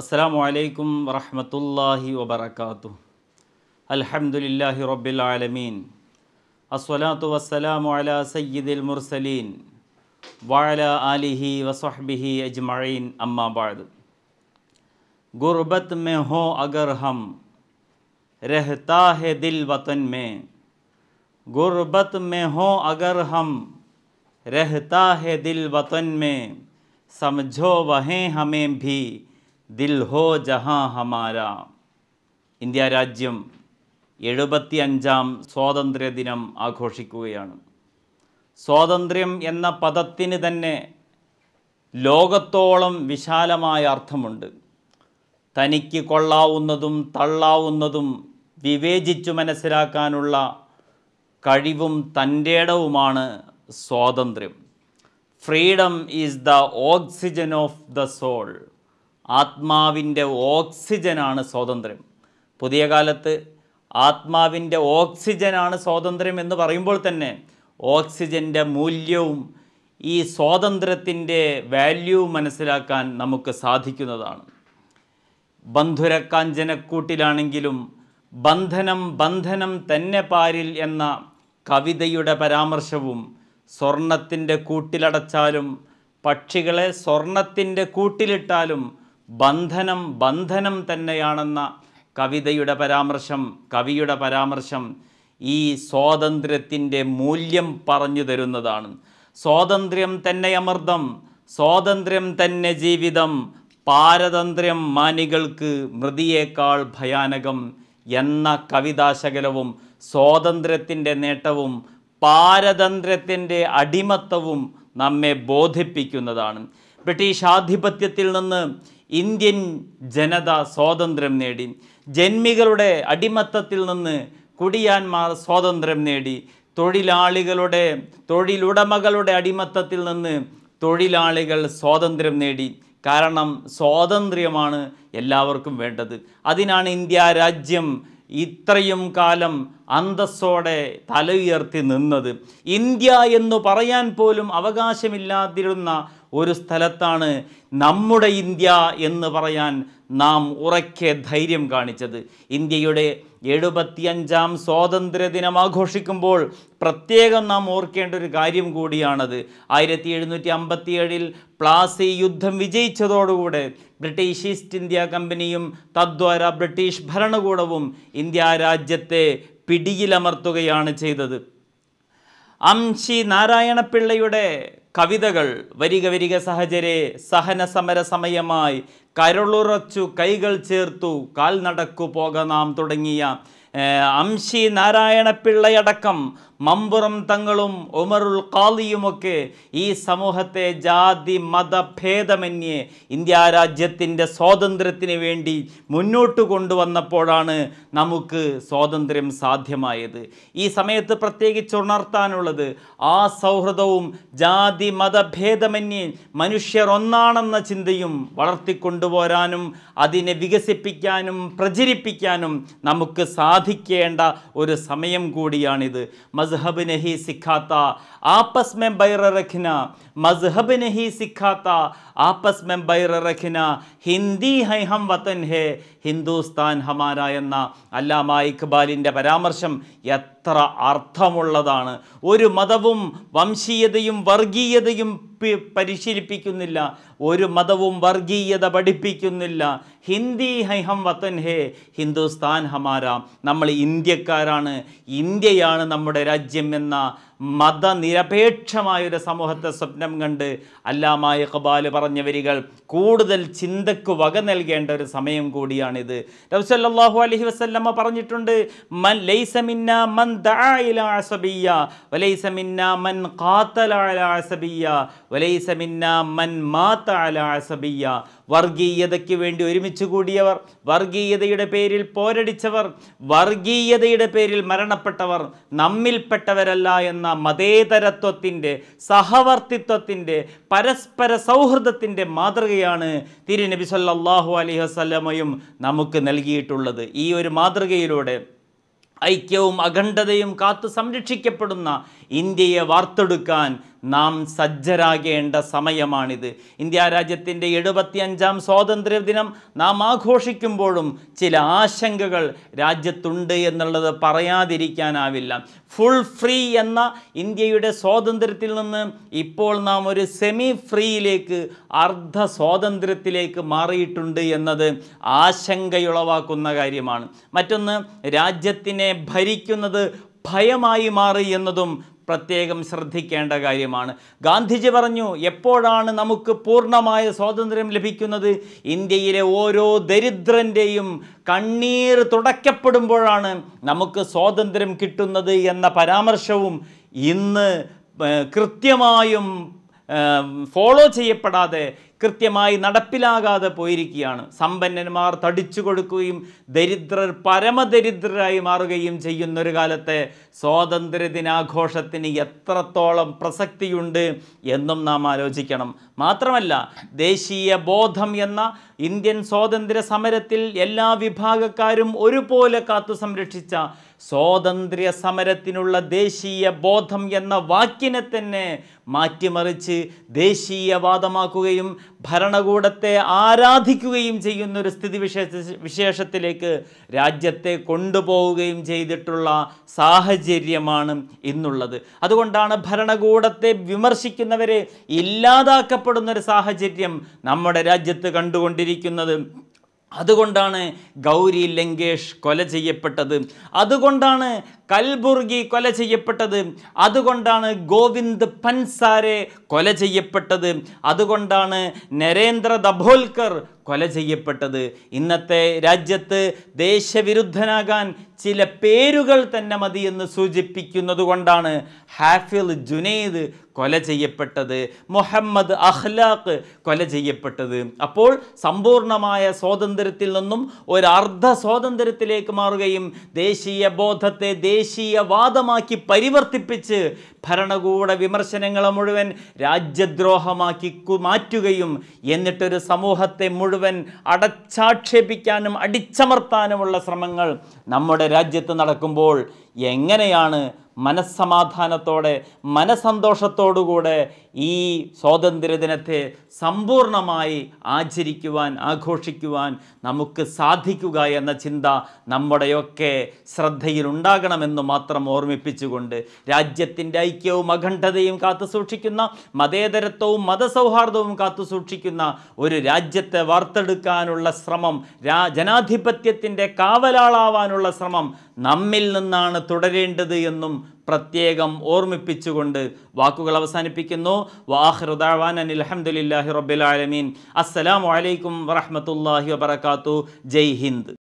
السلام علیکم ورحمۃ اللہ وبرکاتہ الحمد للہ رب العالمین اصلاۃ والسلام علی سید المرسلین وعلی علیہ وصحبِ اجمعین اما بعد غربت میں ہوں اگر ہم رہتا ہے دل وطن میں غربت میں ہوں اگر ہم رہتا ہے دل وطن میں سمجھو وہیں ہمیں بھی ദിൽ ഹോ ജഹാ ഹമാര ഇന്ത്യ രാജ്യം എഴുപത്തി അഞ്ചാം സ്വാതന്ത്ര്യ ദിനം ആഘോഷിക്കുകയാണ് സ്വാതന്ത്ര്യം എന്ന പദത്തിന് തന്നെ ലോകത്തോളം വിശാലമായ അർത്ഥമുണ്ട് തനിക്ക് കൊള്ളാവുന്നതും തള്ളാവുന്നതും വിവേചിച്ചു മനസ്സിലാക്കാനുള്ള കഴിവും തൻ്റെടവുമാണ് സ്വാതന്ത്ര്യം freedom is the oxygen of the soul ആത്മാവിൻ്റെ ഓക്സിജനാണ് സ്വാതന്ത്ര്യം പുതിയ കാലത്ത് ആത്മാവിൻ്റെ ഓക്സിജനാണ് സ്വാതന്ത്ര്യം എന്ന് പറയുമ്പോൾ തന്നെ ഓക്സിജൻ്റെ മൂല്യവും ഈ സ്വാതന്ത്ര്യത്തിൻ്റെ വാല്യൂ മനസ്സിലാക്കാൻ നമുക്ക് സാധിക്കുന്നതാണ് ബന്ധുരക്കാഞ്ചനക്കൂട്ടിലാണെങ്കിലും ബന്ധനം ബന്ധനം തന്നെ പാരിൽ എന്ന കവിതയുടെ പരാമർശവും സ്വർണത്തിൻ്റെ കൂട്ടിലടച്ചാലും പക്ഷികളെ സ്വർണത്തിൻ്റെ കൂട്ടിലിട്ടാലും ബന്ധനം ബന്ധനം തന്നെയാണെന്ന കവിതയുടെ പരാമർശം കവിയുടെ പരാമർശം ഈ സ്വാതന്ത്ര്യത്തിൻ്റെ മൂല്യം പറഞ്ഞു തരുന്നതാണ് സ്വാതന്ത്ര്യം തന്നെ അമൃതം സ്വാതന്ത്ര്യം തന്നെ ജീവിതം പാരതന്ത്ര്യം മാനികൾക്ക് മൃതിയേക്കാൾ ഭയാനകം എന്ന കവിതാശകലവും സ്വാതന്ത്ര്യത്തിൻ്റെ നേട്ടവും പാരതന്ത്ര്യത്തിൻ്റെ അടിമത്തവും നമ്മെ ബോധിപ്പിക്കുന്നതാണ് ബ്രിട്ടീഷ് ആധിപത്യത്തിൽ നിന്ന് ഇന്ത്യൻ ജനത സ്വാതന്ത്ര്യം നേടി ജന്മികളുടെ അടിമത്തത്തിൽ നിന്ന് കുടിയാന്മാർ സ്വാതന്ത്ര്യം നേടി തൊഴിലാളികളുടെ തൊഴിലുടമകളുടെ അടിമത്തത്തിൽ നിന്ന് തൊഴിലാളികൾ സ്വാതന്ത്ര്യം നേടി കാരണം സ്വാതന്ത്ര്യമാണ് എല്ലാവർക്കും വേണ്ടത് അതിനാണ് ഇന്ത്യ രാജ്യം ഇത്രയും കാലം അന്തസ്സോടെ തലയുയർത്തി നിന്നത് ഇന്ത്യ എന്ന് പറയാൻ പോലും അവകാശമില്ലാതിരുന്ന ഒരു സ്ഥലത്താണ് നമ്മുടെ ഇന്ത്യ എന്ന് പറയാൻ നാം ഉറക്കെ ധൈര്യം കാണിച്ചത് ഇന്ത്യയുടെ എഴുപത്തിയഞ്ചാം ദിനം ആഘോഷിക്കുമ്പോൾ പ്രത്യേകം നാം ഓർക്കേണ്ട ഒരു കാര്യം കൂടിയാണത് ആയിരത്തി എഴുന്നൂറ്റി അമ്പത്തിയേഴിൽ പ്ലാസി യുദ്ധം വിജയിച്ചതോടുകൂടെ ബ്രിട്ടീഷ് ഈസ്റ്റ് ഇന്ത്യ കമ്പനിയും തദ്വാര ബ്രിട്ടീഷ് ഭരണകൂടവും ഇന്ത്യ രാജ്യത്തെ പിടിയിലമർത്തുകയാണ് ചെയ്തത് അംശി നാരായണപിള്ളയുടെ കവിതകൾ വരിക വരിക സഹചരെ സഹന സമര സമയമായി കരളുറച്ചു കൈകൾ ചേർത്തു കാൽ നടക്കു പോക നാം തുടങ്ങിയ അംശി നാരായണപിള്ളയടക്കം മമ്പുറം തങ്ങളും ഉമറുൽ കാളിയുമൊക്കെ ഈ സമൂഹത്തെ ജാതി മതഭേദമന്യേ ഇന്ത്യ രാജ്യത്തിൻ്റെ സ്വാതന്ത്ര്യത്തിന് വേണ്ടി മുന്നോട്ട് കൊണ്ടുവന്നപ്പോഴാണ് നമുക്ക് സ്വാതന്ത്ര്യം സാധ്യമായത് ഈ സമയത്ത് പ്രത്യേകിച്ച് ഉണർത്താനുള്ളത് ആ സൗഹൃദവും ജാതി മതഭേദമന്യേ മനുഷ്യർ ഒന്നാണെന്ന ചിന്തയും വളർത്തിക്കൊണ്ടുപോരാനും അതിനെ വികസിപ്പിക്കാനും പ്രചരിപ്പിക്കാനും നമുക്ക് സാധിക്കേണ്ട ഒരു സമയം കൂടിയാണിത് മസ്ഹബ് നഹി സിഖാത്ത ആപ്പസ് മെം ബൈറ റഖ്ന മസ്ഹബ് നഹി സിഖാത്ത ആപ്പസ് മെം ബൈറ റഖ്ന ഹിന്ദി ഹൈ ഹം വതൻ ഹേ ഹിന്ദുസ്ഥാൻ ഹമാര എന്ന അല്ലാമ ഇഖ്ബാലിൻ്റെ പരാമർശം എത്ര എത്ര അർത്ഥമുള്ളതാണ് ഒരു മതവും വംശീയതയും വർഗീയതയും പരിശീലിപ്പിക്കുന്നില്ല ഒരു മതവും വർഗീയത പഠിപ്പിക്കുന്നില്ല ഹിന്ദി ഹൈഹം വത്തൻ ഹേ ഹിന്ദുസ്ഥാൻ ഹമാര നമ്മൾ ഇന്ത്യക്കാരാണ് ഇന്ത്യയാണ് നമ്മുടെ രാജ്യം എന്ന മതനിരപേക്ഷമായൊരു സമൂഹത്തെ സ്വപ്നം കണ്ട് അല്ലാമ ഇഖ്ബാൽ പറഞ്ഞ വരികൾ കൂടുതൽ ചിന്തക്ക് വക നൽകേണ്ട ഒരു സമയം കൂടിയാണിത് റബ്സല്ലാഹു അലഹി വസ്ല്ലമ്മ പറഞ്ഞിട്ടുണ്ട് മൻ ലൈസമിന്ന മൻ ദായിലാസബിയ വലൈസമിന്ന മൻ കാത്തലാസബിയ വലൈസമിന്ന മൻ മാത്താലാസബിയ വർഗീയതയ്ക്ക് വേണ്ടി ഒരുമിച്ച് കൂടിയവർ വർഗീയതയുടെ പേരിൽ പോരടിച്ചവർ വർഗീയതയുടെ പേരിൽ മരണപ്പെട്ടവർ നമ്മിൽപ്പെട്ടവരല്ല എന്ന മതേതരത്വത്തിൻ്റെ സഹവർത്തിത്വത്തിൻ്റെ പരസ്പര സൗഹൃദത്തിൻ്റെ മാതൃകയാണ് തിരുനബി സല്ലാഹു അലൈഹി വസ്ലമയും നമുക്ക് നൽകിയിട്ടുള്ളത് ഈ ഒരു മാതൃകയിലൂടെ ഐക്യവും അഖണ്ഡതയും കാത്തു സംരക്ഷിക്കപ്പെടുന്ന ഇന്ത്യയെ വാർത്തെടുക്കാൻ നാം സജ്ജരാകേണ്ട സമയമാണിത് ഇന്ത്യ രാജ്യത്തിൻ്റെ എഴുപത്തിയഞ്ചാം സ്വാതന്ത്ര്യ ദിനം നാം ആഘോഷിക്കുമ്പോഴും ചില ആശങ്കകൾ രാജ്യത്തുണ്ട് എന്നുള്ളത് പറയാതിരിക്കാനാവില്ല ഫുൾ ഫ്രീ എന്ന ഇന്ത്യയുടെ സ്വാതന്ത്ര്യത്തിൽ നിന്ന് ഇപ്പോൾ നാം ഒരു സെമി ഫ്രീയിലേക്ക് അർദ്ധ സ്വാതന്ത്ര്യത്തിലേക്ക് മാറിയിട്ടുണ്ട് എന്നത് ആശങ്കയുളവാക്കുന്ന കാര്യമാണ് മറ്റൊന്ന് രാജ്യത്തിനെ ഭരിക്കുന്നത് ഭയമായി മാറി എന്നതും പ്രത്യേകം ശ്രദ്ധിക്കേണ്ട കാര്യമാണ് ഗാന്ധിജി പറഞ്ഞു എപ്പോഴാണ് നമുക്ക് പൂർണ്ണമായ സ്വാതന്ത്ര്യം ലഭിക്കുന്നത് ഇന്ത്യയിലെ ഓരോ ദരിദ്രൻ്റെയും കണ്ണീർ തുടയ്ക്കപ്പെടുമ്പോഴാണ് നമുക്ക് സ്വാതന്ത്ര്യം കിട്ടുന്നത് എന്ന പരാമർശവും ഇന്ന് കൃത്യമായും ഫോളോ ചെയ്യപ്പെടാതെ കൃത്യമായി നടപ്പിലാകാതെ പോയിരിക്കുകയാണ് സമ്പന്നന്മാർ തടിച്ചു കൊടുക്കുകയും ദരിദ്രർ പരമദരിദ്രരായി മാറുകയും ചെയ്യുന്നൊരു കാലത്തെ സ്വാതന്ത്ര്യ ദിനാഘോഷത്തിന് എത്രത്തോളം പ്രസക്തിയുണ്ട് എന്നും നാം ആലോചിക്കണം മാത്രമല്ല ദേശീയ ബോധം എന്ന ഇന്ത്യൻ സ്വാതന്ത്ര്യ സമരത്തിൽ എല്ലാ വിഭാഗക്കാരും ഒരുപോലെ കാത്തു സംരക്ഷിച്ച സ്വാതന്ത്ര്യ സമരത്തിനുള്ള ദേശീയ ബോധം എന്ന വാക്കിനെ തന്നെ മാറ്റിമറിച്ച് ദേശീയവാദമാക്കുകയും ഭരണകൂടത്തെ ആരാധിക്കുകയും ചെയ്യുന്നൊരു സ്ഥിതി വിശേഷ വിശേഷത്തിലേക്ക് രാജ്യത്തെ കൊണ്ടുപോവുകയും ചെയ്തിട്ടുള്ള സാഹചര്യമാണ് ഇന്നുള്ളത് അതുകൊണ്ടാണ് ഭരണകൂടത്തെ വിമർശിക്കുന്നവരെ ഇല്ലാതാക്കപ്പെടുന്നൊരു സാഹചര്യം നമ്മുടെ രാജ്യത്ത് കണ്ടുകൊണ്ടിരിക്കുന്നത് അതുകൊണ്ടാണ് ഗൗരി ലങ്കേഷ് കൊല ചെയ്യപ്പെട്ടത് അതുകൊണ്ടാണ് കൽബുർഗി കൊല ചെയ്യപ്പെട്ടത് അതുകൊണ്ടാണ് ഗോവിന്ദ് പൻസാരെ കൊല ചെയ്യപ്പെട്ടത് അതുകൊണ്ടാണ് നരേന്ദ്ര ദഭോൽക്കർ കൊല ചെയ്യപ്പെട്ടത് ഇന്നത്തെ രാജ്യത്ത് ദേശവിരുദ്ധനാകാൻ ചില പേരുകൾ തന്നെ മതി എന്ന് സൂചിപ്പിക്കുന്നത് കൊണ്ടാണ് ഹാഫിൽ ജുനൈദ് കൊല ചെയ്യപ്പെട്ടത് മുഹമ്മദ് അഹ്ലാഖ് കൊല ചെയ്യപ്പെട്ടത് അപ്പോൾ സമ്പൂർണമായ സ്വാതന്ത്ര്യത്തിൽ നിന്നും ഒരു അർദ്ധ സ്വാതന്ത്ര്യത്തിലേക്ക് മാറുകയും ദേശീയ ബോധത്തെ ദേശീയവാദമാക്കി പരിവർത്തിപ്പിച്ച് ഭരണകൂട വിമർശനങ്ങളെ മുഴുവൻ രാജ്യദ്രോഹമാക്കി മാറ്റുകയും എന്നിട്ടൊരു സമൂഹത്തെ മുഴുവൻ അടച്ചാക്ഷേപിക്കാനും അടിച്ചമർത്താനുമുള്ള ശ്രമങ്ങൾ നമ്മുടെ രാജ്യത്ത് നടക്കുമ്പോൾ എങ്ങനെയാണ് മനസ്സമാധാനത്തോടെ മനസ്സന്തോഷത്തോടുകൂടെ ഈ സ്വാതന്ത്ര്യദിനത്തെ സമ്പൂർണമായി ആചരിക്കുവാൻ ആഘോഷിക്കുവാൻ നമുക്ക് സാധിക്കുക എന്ന ചിന്ത നമ്മുടെയൊക്കെ ശ്രദ്ധയിലുണ്ടാകണമെന്ന് മാത്രം ഓർമ്മിപ്പിച്ചുകൊണ്ട് രാജ്യത്തിൻ്റെ ഐക്യവും അഖണ്ഡതയും കാത്തുസൂക്ഷിക്കുന്ന മതേതരത്വവും മതസൗഹാർദ്ദവും കാത്തുസൂക്ഷിക്കുന്ന ഒരു രാജ്യത്തെ വാർത്തെടുക്കാനുള്ള ശ്രമം രാ ജനാധിപത്യത്തിൻ്റെ കാവലാളാവാനുള്ള ശ്രമം നമ്മിൽ നിന്നാണ് തുടരേണ്ടത് എന്നും പ്രത്യേകം ഓർമ്മിപ്പിച്ചുകൊണ്ട് വാക്കുകൾ അവസാനിപ്പിക്കുന്നു വാഹൃദാൻ അനിൽ അഹമ്മദില്ലാഹി റബ്ബിലാലമീൻ അസ്സലാമലൈക്കും വറഹമത്തല്ലാഹി വബർക്കാത്തു ജയ് ഹിന്ദ്